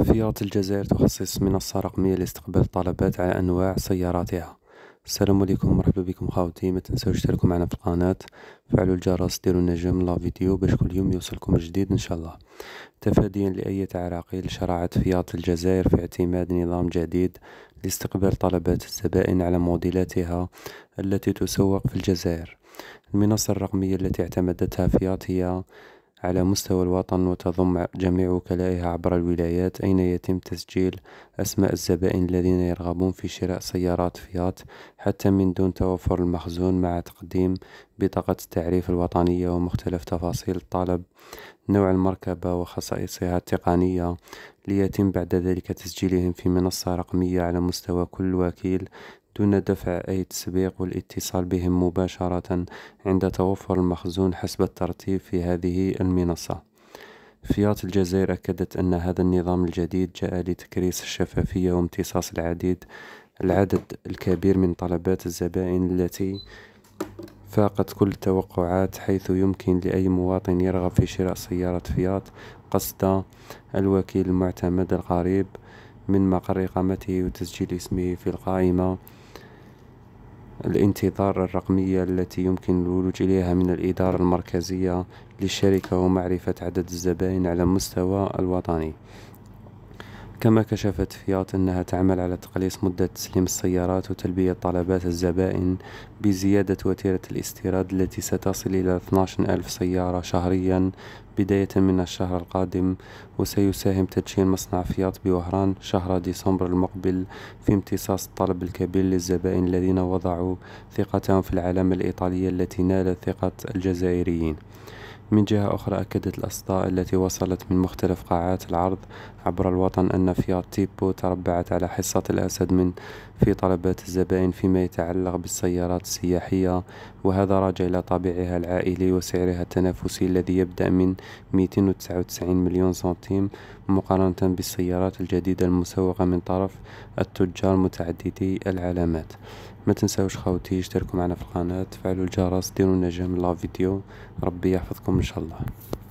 في الجزائر تخصص منصة رقمية لاستقبال طلبات على أنواع سياراتها السلام عليكم مرحبا بكم خاوتي ما تنسوا تشتركوا معنا في القناة فعلوا الجرس ديروا النجم لا فيديو باش كل يوم يوصلكم جديد ان شاء الله تفاديا لأي تعراقيل شرعت فيات الجزائر في اعتماد نظام جديد لاستقبال طلبات الزبائن على موديلاتها التي تسوق في الجزائر المنصة الرقمية التي اعتمدتها فيات هي على مستوى الوطن وتضم جميع وكلائها عبر الولايات أين يتم تسجيل أسماء الزبائن الذين يرغبون في شراء سيارات فيات حتى من دون توفر المخزون مع تقديم بطاقة التعريف الوطنية ومختلف تفاصيل الطلب نوع المركبة وخصائصها التقنية ليتم بعد ذلك تسجيلهم في منصة رقمية على مستوى كل وكيل دون دفع أي تسبيق والاتصال بهم مباشرة عند توفر المخزون حسب الترتيب في هذه المنصة فيات الجزائر أكدت أن هذا النظام الجديد جاء لتكريس الشفافية وامتصاص العديد العدد الكبير من طلبات الزبائن التي فاقت كل التوقعات حيث يمكن لأي مواطن يرغب في شراء سيارة فيات قصد الوكيل المعتمد القريب من مقر إقامته وتسجيل اسمه في القائمة الانتظار الرقمية التي يمكن الولوج إليها من الإدارة المركزية للشركة ومعرفة عدد الزبائن على المستوى الوطني كما كشفت فياط أنها تعمل على تقليص مدة تسليم السيارات وتلبية طلبات الزبائن بزيادة وتيرة الاستيراد التي ستصل إلى 12 ألف سيارة شهريا بداية من الشهر القادم وسيساهم تدشين مصنع فياط بوهران شهر ديسمبر المقبل في امتصاص الطلب الكبير للزبائن الذين وضعوا ثقتهم في العلامة الإيطالية التي نالت ثقة الجزائريين من جهة أخرى أكدت الأصداء التي وصلت من مختلف قاعات العرض عبر الوطن أن فيات تيبو تربعت على حصة الأسد من في طلبات الزبائن فيما يتعلق بالسيارات السياحية وهذا راجع إلى طابعها العائلي وسعرها التنافسي الذي يبدأ من 299 مليون سنتيم مقارنة بالسيارات الجديدة المسوقة من طرف التجار متعددي العلامات ما تنساوش خاوتي اشتركوا معنا في القناة تفعلوا الجرس ديروا نجم لا فيديو ربي يحفظكم ان شاء الله